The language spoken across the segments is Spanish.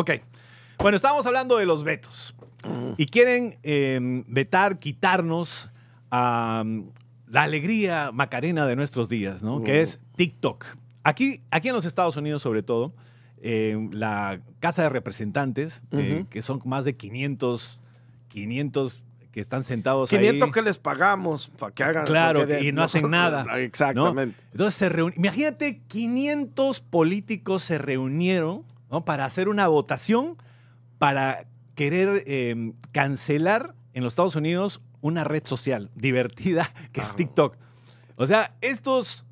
Ok. Bueno, estábamos hablando de los vetos. Y quieren em, vetar, quitarnos la alegría macarena de nuestros días, ¿no? Que uh. es TikTok. Aquí, aquí en los Estados Unidos, sobre todo, em, la Casa de Representantes, eh, que son más de 500, que están sentados 500 que les pagamos para que hagan. Claro, y no hacen nada. Exactamente. Entonces se Imagínate, 500 políticos se reunieron para hacer una votación para querer em, cancelar en los Estados Unidos una red social divertida que es TikTok. O sea, estos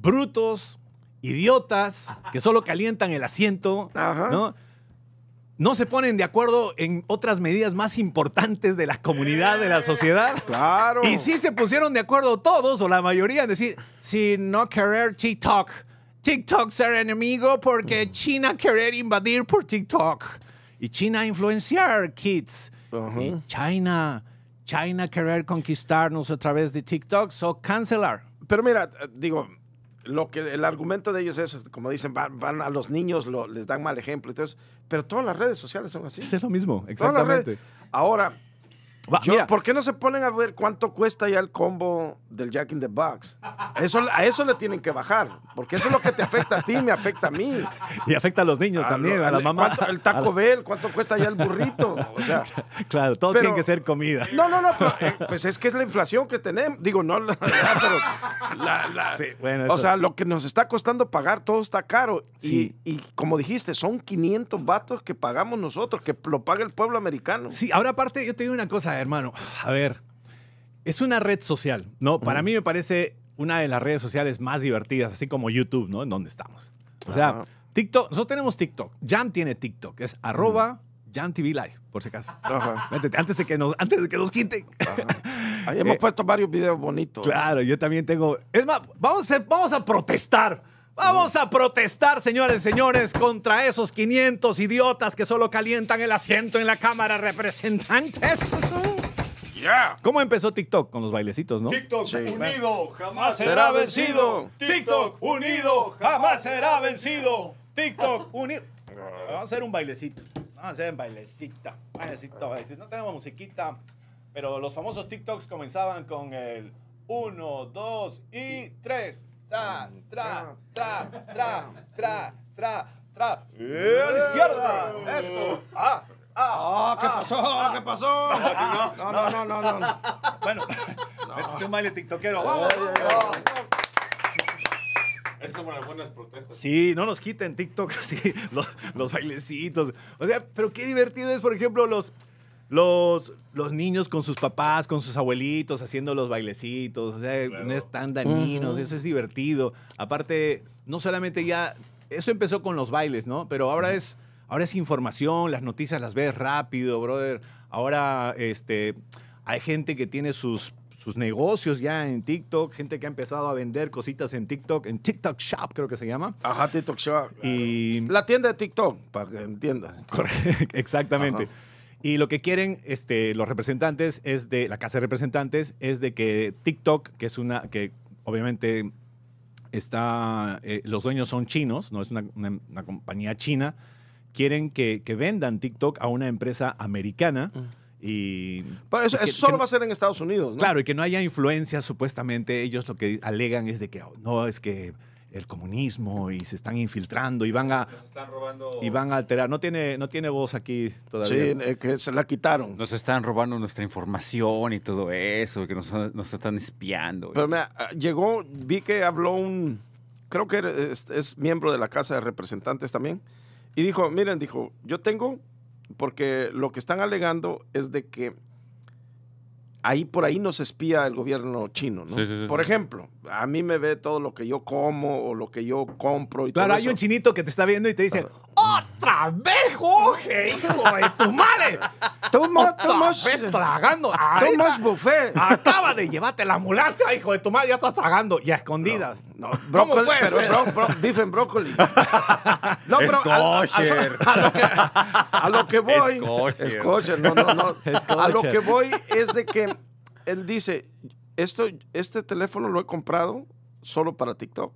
brutos, idiotas, que solo calientan el asiento, ¿no? se ponen de acuerdo en otras medidas más importantes de la comunidad, de la eh, sociedad. Claro. Y sí se pusieron de acuerdo todos o la mayoría en decir, si no querer TikTok, TikTok ser enemigo porque mm. China querer invadir por TikTok y China influenciar kids. China, China querer conquistarnos a través de TikTok, so cancelar. Pero mira, eh, digo, lo que el argumento de ellos es, como dicen, van, a los niños, les dan mal ejemplo. Entonces, pero todas las redes sociales son así. Es lo mismo, exactamente. Ahora, ¿por qué no se ponen a ver cuánto cuesta ya el combo del Jack in the Box? a eso le tienen que bajar. Porque eso es lo que te afecta a ti, me afecta a mí. Y afecta a los niños también, a, la mamá. El Taco Bell, ¿cuánto cuesta ya el burrito? claro, todo tiene que ser comida. No, no, no, pero, eh, pues es que es la inflación que tenemos. Digo, no, pero o sea, lo que nos está costando pagar todo está caro. Y, como dijiste, son 500 vatos que pagamos nosotros, que lo paga el pueblo americano. Sí, ahora aparte, yo te digo una cosa, hermano. A ver, es una red social, ¿no? Para mí me parece una de las redes sociales más divertidas, así como YouTube, ¿no? En donde estamos. O sea, TikTok, nosotros tenemos TikTok. Jam tiene TikTok, es arroba Jan tv Live, por si acaso. antes de que nos, antes de que nos quiten. Ahí hemos eh, puesto varios videos bonitos. Claro, yo también tengo. Es más, vamos a, vamos a protestar. Vamos a protestar, señores señores, contra esos 500 idiotas que solo calientan el asiento en la Cámara Representantes. ¿Cómo empezó TikTok con los bailecitos, no? TikTok unido jamás será vencido. TikTok unido jamás será vencido. TikTok unido. Vamos a hacer un bailecito. Vamos a hacer un bailecita. Bailecito, bailecito. No tenemos musiquita, pero los famosos TikToks comenzaban con el 1, 2 y 3. Tra, tra, tra, tra, tra, tra, tra. a la izquierda. Eso. Ah. Ah, ah, ah, ah, ¿qué pasó? ¿Qué pasó? No, no, no, no, no. Bueno, ese es un baile tiktokero. Es son las buenas protestas. Sí, no nos quiten TikTok así, los, bailecitos. O sea, pero qué divertido es, por ejemplo, los, los, los niños con sus papás, con sus abuelitos, haciendo los bailecitos. O sea, no es tan dañino, eso es divertido. Aparte, no solamente ya, eso empezó con los bailes, ¿no? Pero ahora es Ahora es información, las noticias las ves rápido, brother. Ahora este, hay gente que tiene sus, sus negocios ya en TikTok, gente que ha empezado a vender cositas en TikTok, en TikTok Shop creo que se llama. Ajá, TikTok Shop. Y... La tienda de TikTok, para que entiendas. Exactamente. Y lo que quieren este, los representantes es de la Casa de Representantes es de que TikTok, que es una que obviamente está eh, los dueños son chinos, no es una compañía china, quieren que, que vendan TikTok a una empresa americana. Mm. Y eso, solo va a ser en Estados Unidos, Claro, y que no haya influencia, supuestamente ellos lo que alegan es de que oh, no, es que el comunismo y se están infiltrando y van a y van a alterar. No tiene no tiene voz aquí todavía. Sí, que se la quitaron. Nos están robando nuestra información y todo eso, que nos, están espiando. Pero mira, llegó, vi que habló un creo que es miembro de la Casa de Representantes también y dijo, miren, dijo, yo tengo, porque lo que están alegando es de que ahí por ahí nos espía el gobierno chino, ¿no? Por ejemplo, a mí me ve todo lo que yo como o lo que yo compro y claro, hay un chinito que te está viendo y te dice, ¡Otra vez, Jorge, hijo de tu madre! Toma, toma. tragando. más buffet. Acaba de llevarte la mulasa, hijo de tu madre. Ya estás tragando. Y a escondidas. No, brócoli, pero bro, No, a, a, lo que, voy. Es No, no, no. a lo que voy es de que él dice, esto, este teléfono lo he comprado solo para TikTok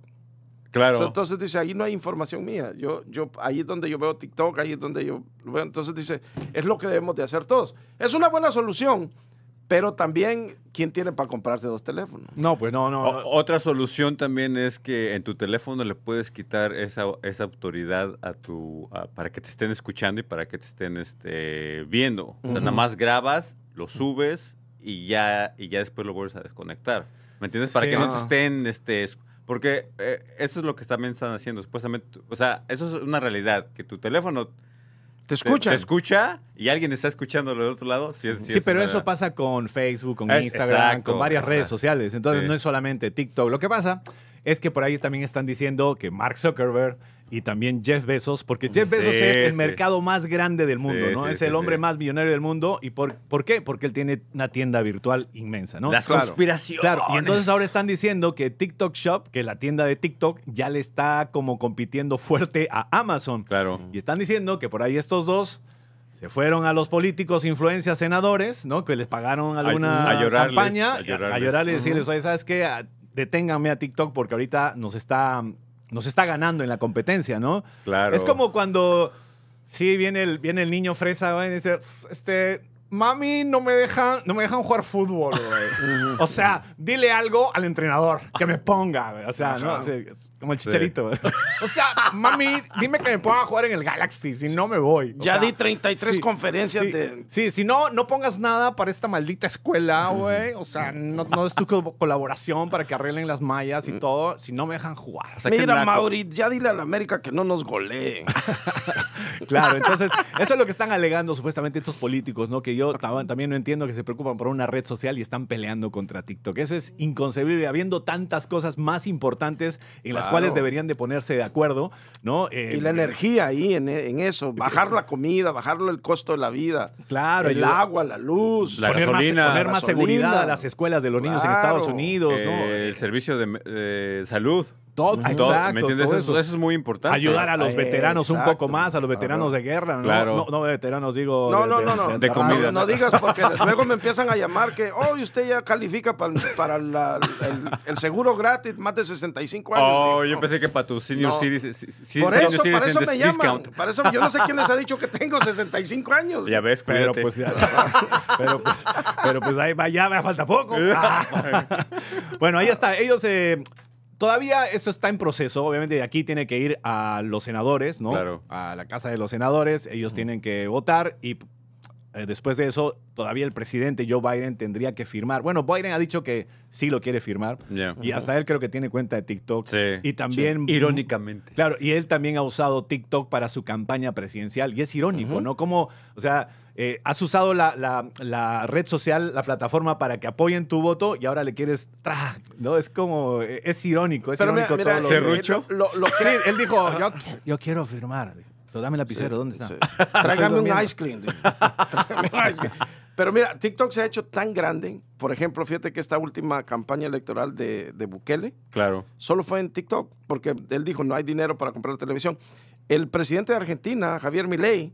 entonces dice, ahí no hay información mía. Yo, yo, ahí es donde yo veo TikTok, ahí es donde yo veo. Entonces dice, es lo que debemos de hacer todos. Es una buena solución, pero también, ¿quién tiene para comprarse dos teléfonos? No, pues no, no. otra solución también es que en tu teléfono le puedes quitar esa, esa autoridad a tu, para que te estén escuchando y para que te estén este, viendo. nada más grabas, lo subes y ya, y ya después lo vuelves a desconectar. ¿Me entiendes? Para que no te estén este, porque eh, eso es lo que también están haciendo. Supuestamente, o sea, eso es una realidad, que tu teléfono te escucha. Te, escucha y alguien está escuchándolo del otro lado. Sí, pero eso pasa con Facebook, con Instagram, con varias redes sociales. Entonces no es solamente TikTok. Lo que pasa es que por ahí también están diciendo que Mark Zuckerberg y también Jeff Bezos, porque Jeff Bezos es el mercado más grande del mundo, ¿no? es el hombre más millonario del mundo. ¿Y por, por, qué? Porque él tiene una tienda virtual inmensa, ¿no? Las conspiraciones. Claro, y entonces ahora están diciendo que TikTok Shop, que la tienda de TikTok, ya le está como compitiendo fuerte a Amazon. Claro. Y están diciendo que por ahí estos dos se fueron a los políticos, influencias, senadores, ¿no? Que les pagaron alguna campaña, a llorarles. A, llorarles y decirles, oye, ¿sabes qué? Ah, deténganme a TikTok porque ahorita nos está nos está ganando en la competencia, ¿no? Claro. Es como cuando, sí, viene el, viene el niño fresa, va y dice, este, mami, no me dejan, no me dejan jugar fútbol, güey. o sea, dile algo al entrenador que me ponga, güey. O sea, ¿no? como el chicharito, O sea, mami, dime que me ponga a jugar en el Galaxy, si no me voy. ya di 33 conferencias de... Sí, si no, no pongas nada para esta maldita escuela, güey. O sea, no, es tu colaboración para que arreglen las mallas y todo, si no me dejan jugar. Mira, Mauri, ya dile a la América que no nos goleen. claro, entonces, eso es lo que están alegando supuestamente estos políticos, ¿no? Que yo también no entiendo que se preocupan por una red social y están peleando contra TikTok. Eso es inconcebible, habiendo tantas cosas más importantes en las cuales deberían de ponerse de acuerdo, ¿no? y la energía ahí en, eso, bajar la comida, bajarlo el costo de la vida. Claro. El agua, la luz. La poner gasolina. Más, poner más seguridad a las escuelas de los niños en Estados Unidos, El servicio de salud. Todo, exacto. eso. es muy importante. Ayudar a los ah, veteranos un poco más, a los veteranos de guerra, ¿no? No, no, veteranos, digo. No, no, no, ah, no. No, digas porque luego me empiezan a llamar que, oh, usted ya califica para, para el, seguro gratis más de 65 años. Oh, yo pensé que para tu senior Si, Por eso, para eso me llaman. Para eso, yo no sé quién les ha dicho que tengo 65 años. Ya ves, pero pues, ya, pero pues, pero pues ahí va, ya me falta poco. bueno, ahí está. Ellos, eh, Todavía esto está en proceso. Obviamente, de aquí tiene que ir a los senadores, ¿no? Claro. A la Casa de los Senadores. Ellos tienen que votar y eh, después de eso, todavía el presidente Joe Biden tendría que firmar. Bueno, Biden ha dicho que sí lo quiere firmar. Y hasta él creo que tiene cuenta de TikTok. Sí, y también... Irónicamente. Claro, y él también ha usado TikTok para su campaña presidencial. Y es irónico, ¿no? Como, o sea, eh, has usado la, la, red social, la plataforma para que apoyen tu voto y ahora le quieres... ¡tra! No, es como... Eh, es irónico, es irónico todo lo, él dijo, yo, yo quiero firmar dame lapicero, ¿dónde está? Tráigame un ice cream. Pero mira, TikTok se ha hecho tan grande. Por ejemplo, fíjate que esta última campaña electoral de, Bukele. Claro. Solo fue en TikTok, porque él dijo: no hay dinero para comprar televisión. El presidente de Argentina, Javier Milei,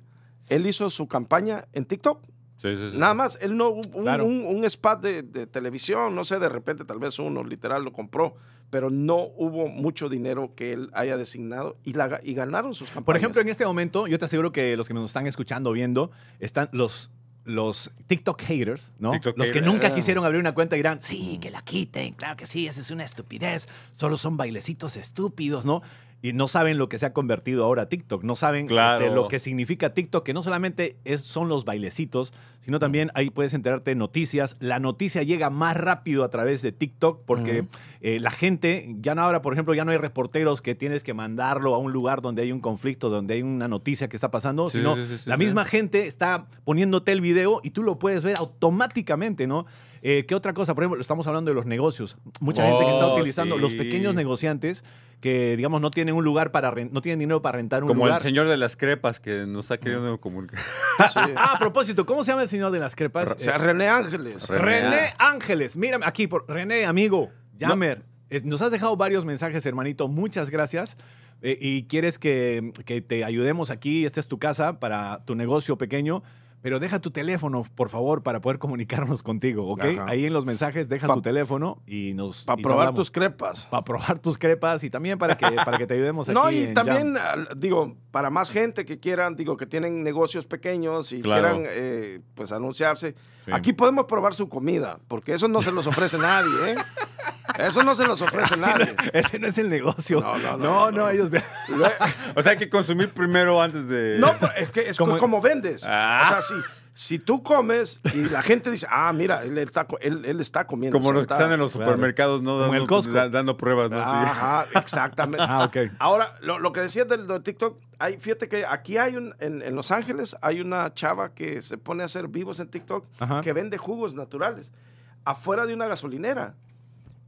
él hizo su campaña en TikTok. Sí, sí, sí. Nada más, él no, un, spa de, de, televisión, no sé, de repente tal vez uno literal lo compró, pero no hubo mucho dinero que él haya designado y, la, y ganaron sus campañas. Por ejemplo, en este momento, yo te aseguro que los que nos están escuchando, viendo, están los, los TikTok haters, ¿no? los que nunca ah. quisieron abrir una cuenta y dirán, sí, que la quiten, claro que sí, esa es una estupidez, solo son bailecitos estúpidos, ¿no? y no saben lo que se ha convertido ahora TikTok, no saben este, lo que significa TikTok, que no solamente es, son los bailecitos, sino también ahí puedes enterarte noticias. La noticia llega más rápido a través de TikTok porque eh, la gente, ya no ahora, por ejemplo, ya no hay reporteros que tienes que mandarlo a un lugar donde hay un conflicto, donde hay una noticia que está pasando, sino la misma gente está poniéndote el video y tú lo puedes ver automáticamente, ¿no? Eh, ¿Qué otra cosa? Por ejemplo, estamos hablando de los negocios. Mucha gente que está oh, utilizando los pequeños negociantes que, digamos, no tienen un lugar para no tienen dinero para rentar un lugar. Como el señor de las crepas que nos ha querido mm. comunicar. Ah, a propósito, ¿cómo se llama el señor de las crepas? o eh, René Ángeles. René, Ángeles. Mírame aquí, por René, amigo. Jammer. nos has dejado varios mensajes, hermanito. Muchas gracias. Eh, y quieres que, que te ayudemos aquí. Esta es tu casa para tu negocio pequeño pero deja tu teléfono, por favor, para poder comunicarnos contigo, ¿ok? Ahí en los mensajes deja tu teléfono y nos... Para probar tus crepas. Para probar tus crepas y también para que, para que te ayudemos aquí. No, y también, digo, para más gente que quieran, digo, que tienen negocios pequeños y quieran, eh, pues, anunciarse. Aquí podemos probar su comida, porque eso no se los ofrece nadie, ¿eh? Eso no se los ofrece nadie. ese no es el negocio. No, no, no. ellos. o sea, hay que consumir primero antes de. No, pues, es que es como, vendes. Ah. O sea, Si tú comes y la gente dice, ah, mira, él está, comiendo. Como los que están en los supermercados, ¿no? dando, pruebas, ¿no? Ajá, exactamente. ah, okay. Ahora, lo, que decías del, TikTok, hay, fíjate que aquí hay un, en, Los Ángeles, hay una chava que se pone a hacer vivos en TikTok que vende jugos naturales afuera de una gasolinera.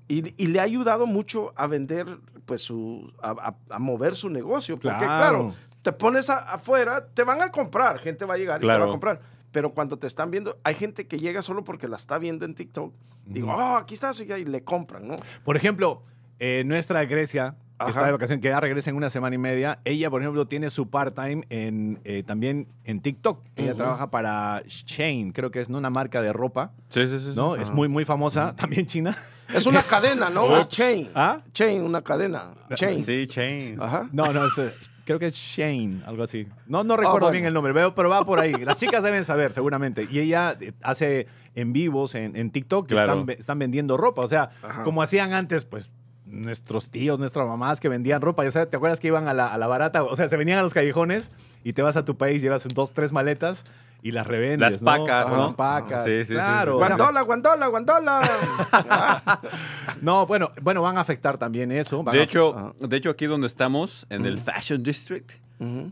Y, le ha ayudado mucho a vender, pues, su, a, mover su negocio. Porque, claro, te pones afuera, te van a comprar, gente va a llegar y te va a comprar. Pero cuando te están viendo, hay gente que llega solo porque la está viendo en TikTok. Digo, oh, aquí estás y le compran, ¿no? Por ejemplo, eh, nuestra Grecia, de vacación, que ya regresa en una semana y media. Ella, por ejemplo, tiene su part-time eh, también en TikTok. Ella trabaja para Shane, creo que es una marca de ropa. Sí, sí, sí. ¿no? Es ah. muy, muy famosa, también china. Es una cadena, ¿no? Es Chain. ¿Ah? Chain, una cadena. Chain. Ah, sí, Chain. Ajá. No, no, eh, creo que es Shane, algo así. No, no ah, recuerdo bien el nombre, pero va por ahí. Las chicas deben saber, seguramente. Y ella eh, hace en vivos en, TikTok que están, vendiendo ropa. O sea, como hacían antes, pues nuestros tíos, nuestras mamás que vendían ropa. Ya sabes, ¿te acuerdas que iban a la, barata? O sea, se venían a los callejones y te vas a tu país, llevas dos, tres maletas y las revendes. Las pacas, ¿no? Las pacas. Sí, sí, claro. guandola, guandola, guandola. no, bueno, bueno, van a afectar también eso. de, hecho, de hecho, aquí donde estamos, en el Fashion District,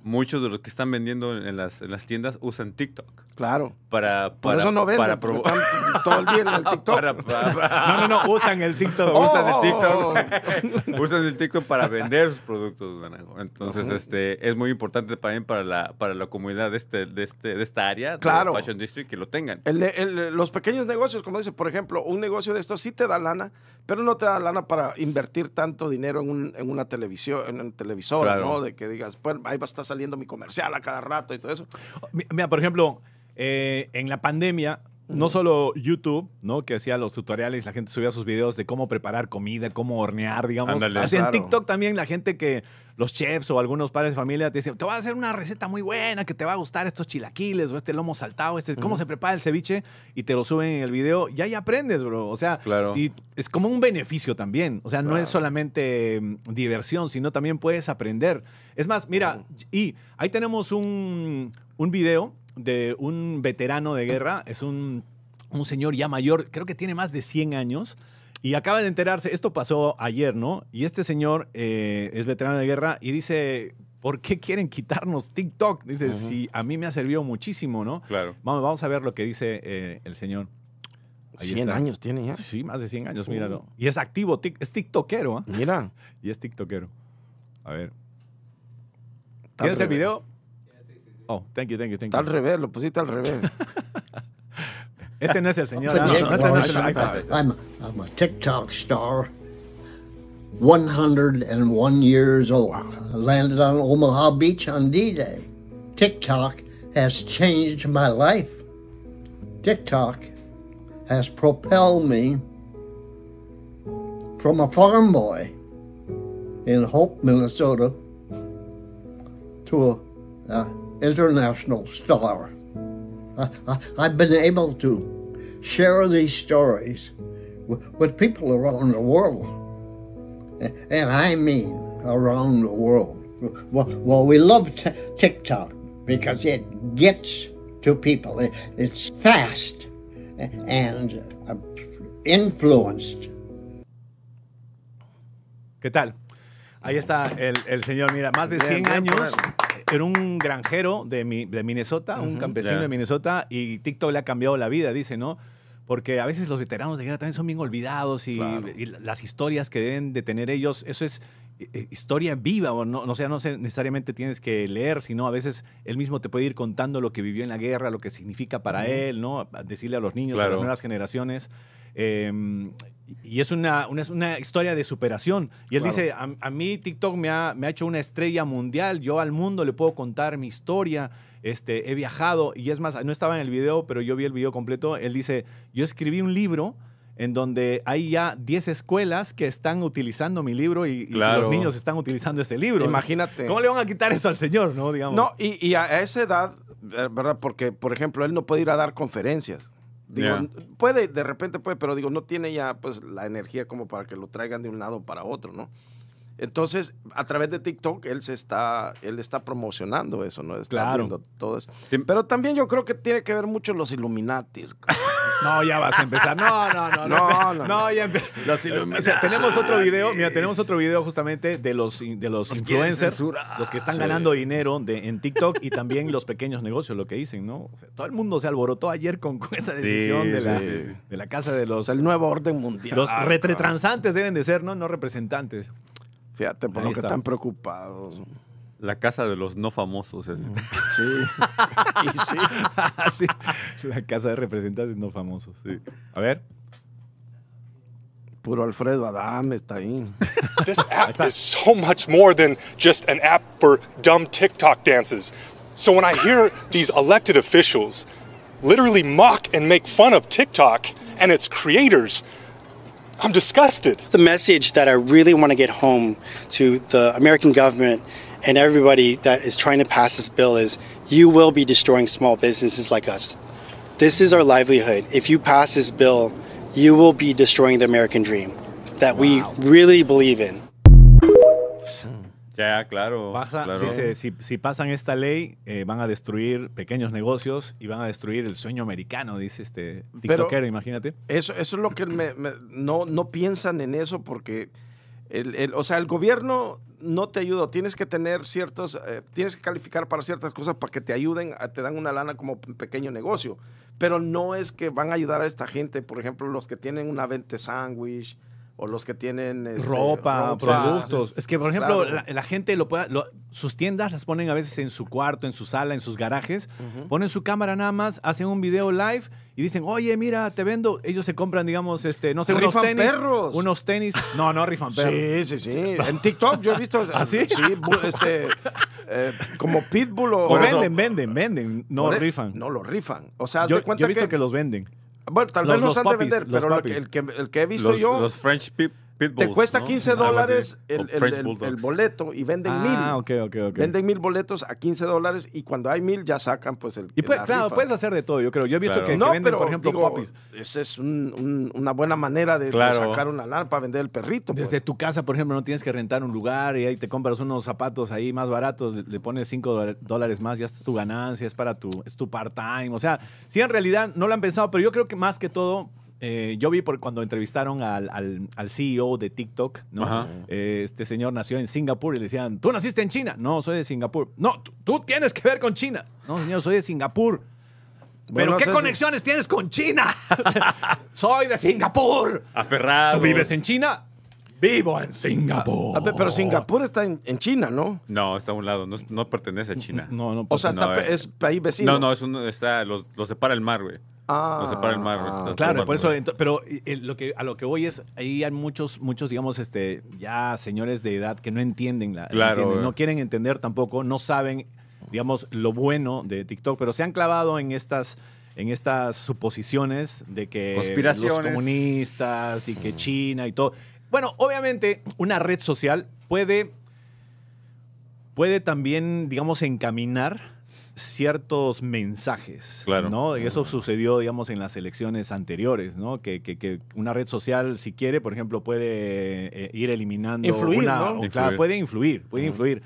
muchos de los que están vendiendo en las, en las tiendas usan TikTok. Claro. Para, para Por eso no venden, para provocar todo el día en el TikTok. no, no, no, usan el TikTok. usan el oh, oh, TikTok. Oh, usan el TikTok para vender sus productos, Entonces, este, es muy importante también para la, para la comunidad de, este, este, de esta área, de Fashion District, que lo tengan. los pequeños negocios, como dice, por ejemplo, un negocio de estos sí te da lana, pero no te da lana para invertir tanto dinero en, una televisión, en un televisor, ¿no? De que digas, pues ahí va a estar saliendo mi comercial a cada rato y todo eso. Mira, por ejemplo, eh, en la pandemia, no solo YouTube, ¿no? Que hacía los tutoriales, la gente subía sus videos de cómo preparar comida, cómo hornear, digamos. en TikTok también la gente que, los chefs o algunos padres de familia te dicen, te voy a hacer una receta muy buena, que te va a gustar estos chilaquiles o este lomo saltado, este, cómo se prepara el ceviche, y te lo suben en el video, y ahí aprendes, bro. O sea, y es como un beneficio también. O sea, no es solamente mm, diversión, sino también puedes aprender. Es más, mira, y ahí tenemos un, un video de un veterano de guerra, es un, señor ya mayor, creo que tiene más de 100 años. Y acaba de enterarse, esto pasó ayer, ¿no? Y este señor eh, es veterano de guerra y dice, ¿por qué quieren quitarnos TikTok? Dice, si a mí me ha servido muchísimo, ¿no? Claro. Vamos, vamos a ver lo que dice eh, el señor. 100 años tiene ya. Sí, más de 100 años, uh. míralo. Y es activo, es tiktokero. ¿eh? Mira. Y es tiktokero. A ver. ¿Tienes el video? Oh, thank you, thank you, thank you. Está al revés, lo pusiste al revés. este no es el señor. No, no, no, no I'm, I'm a TikTok star. 101 years old. I landed on Omaha Beach on D-Day. TikTok has changed my life. TikTok has propelled me from a farm boy in Hope, Minnesota to a, a international star. I, I, I've been able to share these stories with, with people around the world. And, I mean around the world. Well, well we love TikTok because it gets to people. It, it's fast and uh, influenced. ¿Qué tal? Ahí está el, el señor, mira, más de 100 años. era un granjero de, de Minnesota, un campesino de Minnesota, y TikTok le ha cambiado la vida, dice, ¿no? Porque a veces los veteranos de guerra también son bien olvidados y, las historias que deben de tener ellos, eso es eh, eh, historia viva, o no, no sea, no necesariamente tienes que leer, sino a veces él mismo te puede ir contando lo que vivió en la guerra, lo que significa para él, ¿no? Decirle a los niños, a las nuevas generaciones. Eh, y es una, una, una, historia de superación. Y él dice, a, mí TikTok me ha, me ha, hecho una estrella mundial, yo al mundo le puedo contar mi historia, este, he viajado, y es más, no estaba en el video, pero yo vi el video completo, él dice, yo escribí un libro en donde hay ya 10 escuelas que están utilizando mi libro y, los niños están utilizando este libro. Imagínate. ¿Cómo le van a quitar eso al señor, no? Digamos. No, y, y a esa edad, eh, ¿verdad? Porque, por ejemplo, él no puede ir a dar conferencias. Digo, puede, de repente puede, pero digo, no tiene ya pues la energía como para que lo traigan de un lado para otro, ¿no? Entonces, a través de TikTok, él se está, él está promocionando eso, ¿no? Está claro. todo eso. Pero también yo creo que tiene que ver mucho los Illuminatis. No, ya vas a empezar. No, no, no. No, no, ya empezó. tenemos otro video, mira, tenemos otro video justamente de los, de los, influencers, los que están ganando dinero de, en TikTok y también los pequeños negocios, lo que dicen, ¿no? O sea, todo el mundo se alborotó ayer con, esa decisión de, la, casa de los... el nuevo orden mundial. Los ah, retretransantes deben de ser, ¿no? No representantes. Fíjate, por lo que están preocupados. La casa de los no famosos. Mm. Sí. y sí. sí. La casa de representantes no famosos. Sí. A ver. Puro Alfredo Adam está ahí. This app is so much more than just an app for dumb TikTok dances. So when I hear these elected officials literally mock and make fun of TikTok and its creators, I'm disgusted. The message that I really want to get home to the American government and everybody that is trying to pass this bill is you will be destroying small businesses like us. This is our livelihood. If you pass this bill, you will be destroying the American dream that we really believe in. Ya, claro. Si, si, pasan esta ley, eh, van a destruir pequeños negocios y van a destruir el sueño americano, dice este TikToker, imagínate. Eso, eso es lo que no, no piensan en eso porque, el, el, o sea, el gobierno no te ayudo. Tienes que tener ciertos, eh, tienes que calificar para ciertas cosas para que te ayuden, te dan una lana como pequeño negocio. Pero no es que van a ayudar a esta gente, por ejemplo, los que tienen una venta sándwich, o los que tienen este, ropa, productos. Es que, por ejemplo, la, gente lo puede, sus tiendas las ponen a veces en su cuarto, en su sala, en sus garajes, ponen su cámara nada más, hacen un video live y dicen, oye, mira, te vendo. Ellos se compran, digamos, este, no sé, unos tenis. Unos tenis. No, no rifan perros. Sí, sí, sí. En TikTok yo he visto. ¿Así? ¿Ah, sí, este. Eh, como pitbull o. venden, venden, venden. No e rifan. No lo rifan. O sea, yo, yo he visto que los venden. Bueno, tal vez los, no han de vender, pero el que, el, que, he visto yo. Los French Pip te cuesta 15 dólares el, boleto y venden ah, mil. Ah, ok, ok, Venden mil boletos a 15 dólares y cuando hay mil ya sacan pues el. Y puedes hacer de todo, yo creo. Yo he visto que, venden, por ejemplo, popis. Esa es una buena manera de, sacar una lana para vender el perrito. Desde pues. tu casa, por ejemplo, no tienes que rentar un lugar y ahí te compras unos zapatos ahí más baratos, le, pones 5 dólares más, ya es tu ganancia, es para tu, es tu part-time. O sea, sí, en realidad no lo han pensado, pero yo creo que más que todo eh, yo vi por cuando entrevistaron al, CEO de TikTok, ¿no? Eh, este señor nació en Singapur y le decían, ¿tú naciste en China? No, soy de Singapur. No, tú tienes que ver con China. No, señor, soy de Singapur. ¿Pero qué conexiones tienes con China? soy de Singapur. Aferrado. ¿Tú vives en China? Vivo en Singapur. Ah, pero Singapur está en, China, ¿no? No, está a un lado. No, pertenece a China. No, no. O sea, está, eh. es país vecino. No, no, está, los separa el mar, güey. No ah, se para el mar. Ah. claro, por eso, pero lo que, a lo que voy es, ahí hay muchos, muchos, digamos, este, ya señores de edad que no entienden, la, claro, eh. no, quieren entender tampoco, no saben, digamos, lo bueno de TikTok, pero se han clavado en estas en estas suposiciones de que los comunistas y que China y todo. Bueno, obviamente una red social puede, puede también, digamos, encaminar ciertos mensajes, claro. ¿no? Y eso sucedió, digamos, en las elecciones anteriores, ¿no? Que, que, una red social, si quiere, por ejemplo, puede eh, ir eliminando... Influir, ¿no? puede influir, puede influir.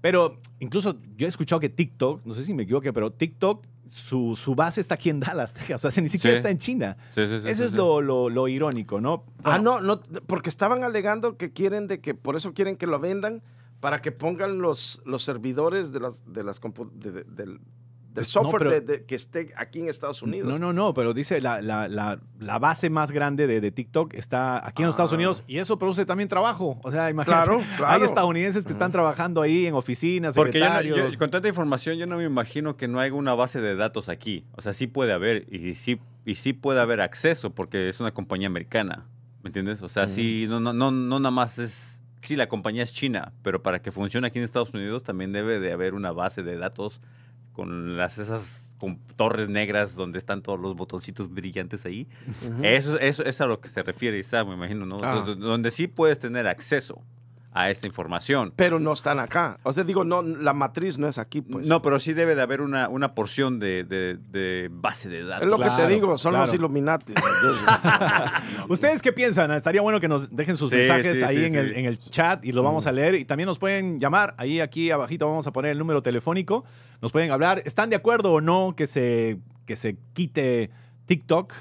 Pero incluso yo he escuchado que TikTok, no sé si me equivoqué, pero TikTok, su, su base está aquí en Dallas, O sea, ni siquiera está en China. eso es lo, lo, irónico, ¿no? ah, no, no, porque estaban alegando que quieren de que, por eso quieren que lo vendan para que pongan los, los servidores de las, de las del, pues, software de, que esté aquí en Estados Unidos. No, no, no, pero dice la, base más grande de, TikTok está aquí en Estados ah. Unidos y eso produce también trabajo. O sea, imagínate, claro, claro. hay estadounidenses que están trabajando ahí en oficinas, Porque Yo, con tanta información yo no me imagino que no haya una base de datos aquí. O sea, sí puede haber y sí, y sí puede haber acceso porque es una compañía americana. ¿Me entiendes? O sea, sí, no, no, no, no nada más es sí, la compañía es china, pero para que funcione aquí en Estados Unidos también debe de haber una base de datos con las esas con torres negras donde están todos los botoncitos brillantes ahí. eso, eso, es a lo que se refiere Isa, me imagino, ¿no? Ah. donde sí puedes tener acceso a esta información. Pero no están acá. O sea, digo, no, la matriz no es aquí, pues. No, pero sí debe de haber una, una porción de, base de datos. Es lo que te digo, son los Illuminati. ¿Ustedes qué piensan? Ah, estaría bueno que nos dejen sus mensajes ahí en, el, chat y lo vamos a mm. leer. Y también nos pueden llamar. Ahí, aquí abajito vamos a poner el número telefónico. Nos pueden hablar. ¿Están de acuerdo o no que se, que se quite TikTok?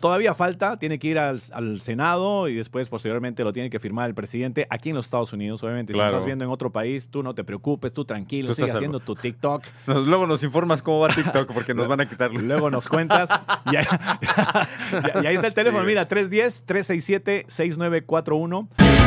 Todavía falta, tiene que ir al, Senado y después posteriormente lo tiene que firmar el presidente aquí en los Estados Unidos, obviamente. Si Si estás viendo en otro país, tú no te preocupes, tú tranquilo, Estás sigue haciendo tu TikTok. luego nos informas cómo va TikTok porque nos van a quitarlo. Luego nos cuentas. y, ahí, está el teléfono, mira, 310-367-6941.